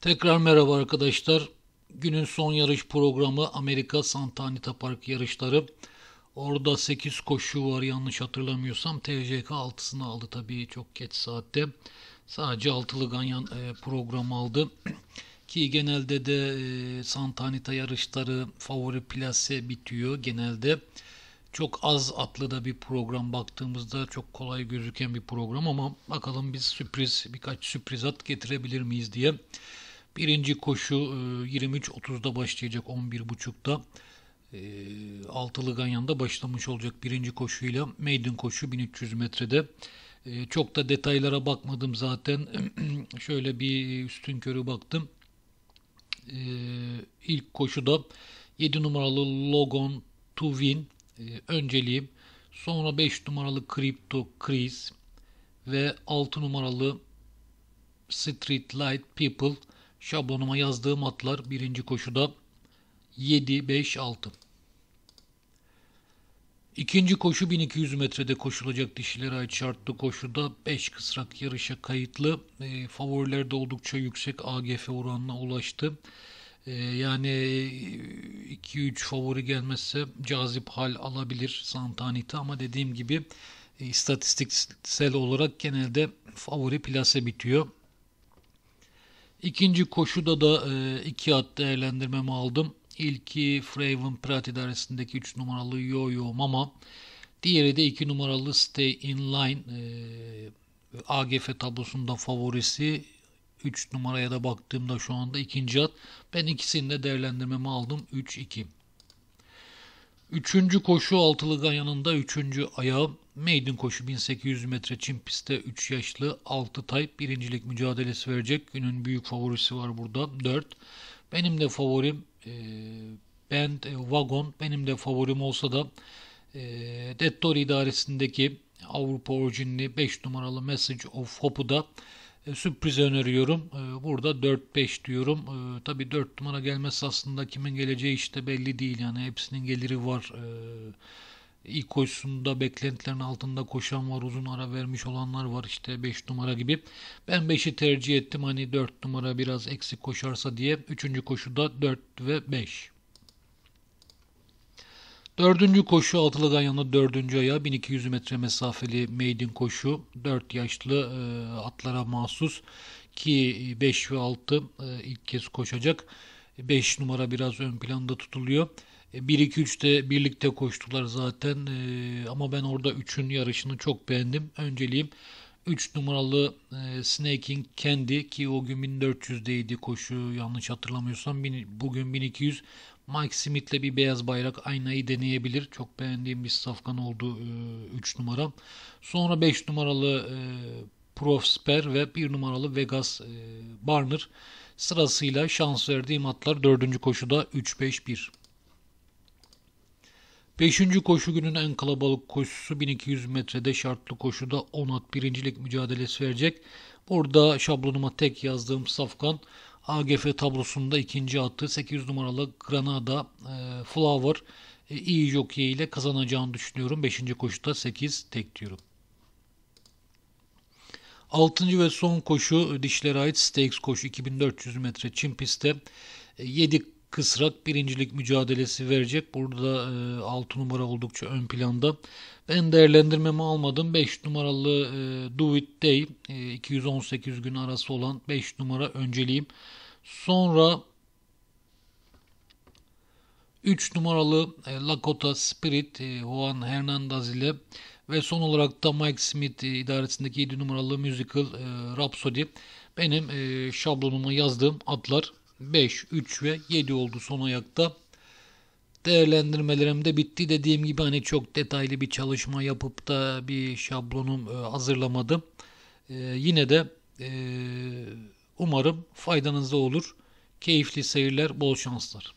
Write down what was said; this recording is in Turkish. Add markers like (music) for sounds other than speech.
Tekrar merhaba arkadaşlar. Günün son yarış programı Amerika Santa Anita Park yarışları. Orada 8 koşu var yanlış hatırlamıyorsam. TCK 6'sını aldı tabii çok geç saatte. Sadece altılı ganyan e, program aldı. (clears throat) Ki genelde de e, Santa Anita yarışları favori plase bitiyor genelde. Çok az atlı da bir program baktığımızda çok kolay gözüken bir program ama bakalım biz sürpriz birkaç sürpriz at getirebilir miyiz diye Birinci koşu 23.30'da e, başlayacak 11.30'da. E, altılı Ganyan'da başlamış olacak birinci koşuyla. Maiden koşu 1300 metrede. E, çok da detaylara bakmadım zaten. (clears throat) Şöyle bir üstün körü baktım. İlk koşuda 7 numaralı Logon to Win önceliğim. Sonra 5 numaralı Crypto Chris ve 6 numaralı Street Light People Şablonuma yazdığım atlar birinci koşuda 7, 5, 6. İkinci koşu 1200 metrede koşulacak dişilere ait şartlı koşuda 5 kısrak yarışa kayıtlı. E, favorilerde oldukça yüksek AGF oranına ulaştı. E, yani 2-3 favori gelmezse cazip hal alabilir Santanita ama dediğim gibi e, istatistiksel olarak genelde favori plase bitiyor. İkinci koşuda da e, iki at değerlendirmemi aldım. İlki Fraven Pratt idaresindeki 3 numaralı Yo-Yo Mama. Diğeri de 2 numaralı Stay In Line. E, AGF tablosunda favorisi 3 numaraya da baktığımda şu anda ikinci at. Ben ikisini de değerlendirmemi aldım. 3-2. Üçüncü koşu altılı yanında üçüncü ayağı Maiden koşu 1800 metre Çin pistte 3 yaşlı 6 type birincilik mücadelesi verecek. Günün büyük favorisi var burada 4. Benim de favorim e, Band e, Wagon benim de favorim olsa da e, Dettor idaresindeki Avrupa orijinli 5 numaralı Message of Hope'u da e, sürpriz öneriyorum. E, burada 4-5 diyorum. E, tabii 4 numara gelmesi aslında kimin geleceği işte belli değil. Yani hepsinin geliri var. E, ilk koşusunda beklentilerin altında koşan var, uzun ara vermiş olanlar var işte 5 numara gibi. Ben 5'i tercih ettim hani 4 numara biraz eksik koşarsa diye. 3. koşuda 4 ve 5. Dördüncü koşu Altılı'dan yanına dördüncü aya 1200 metre mesafeli maiden koşu. Dört yaşlı e, atlara mahsus ki 5 ve 6 e, ilk kez koşacak. 5 numara biraz ön planda tutuluyor. 1-2-3 e, de birlikte koştular zaten e, ama ben orada 3'ün yarışını çok beğendim. Önceliğim 3 numaralı e, Snaking Candy ki o gün 1400'deydi koşu yanlış hatırlamıyorsam bin, bugün 1200 Mike Smith'le bir beyaz bayrak aynayı deneyebilir. Çok beğendiğim bir safkan oldu 3 e, numara. Sonra 5 numaralı e, Profsper ve 1 numaralı Vegas e, Barner sırasıyla şans verdiğim atlar 4. koşuda 3-5-1. Beşinci koşu günün en kalabalık koşusu 1200 metrede şartlı koşuda 10 at birincilik mücadelesi verecek. Burada şablonuma tek yazdığım Safkan AGF tablosunda ikinci attığı 8 numaralı Granada e, Flower e, iyi jockey ile kazanacağını düşünüyorum. 5. koşuda 8 tek diyorum. 6. ve son koşu dişlere ait stakes koşu 2400 metre çim pistte. 7 e, kısrak birincilik mücadelesi verecek. Burada e, 6 numara oldukça ön planda. Ben değerlendirmemi almadım. 5 numaralı e, Do It Day e, 218 gün arası olan 5 numara önceliğim. Sonra 3 numaralı e, Lakota Spirit e, Juan Hernandez ile ve son olarak da Mike Smith e, idaresindeki 7 numaralı musical e, Rhapsody benim e, şablonumu yazdığım atlar. 5, 3 ve 7 oldu son ayakta. Değerlendirmelerim de bitti. Dediğim gibi hani çok detaylı bir çalışma yapıp da bir şablonum e, hazırlamadım. Ee, yine de e, umarım faydanızda olur. Keyifli seyirler, bol şanslar.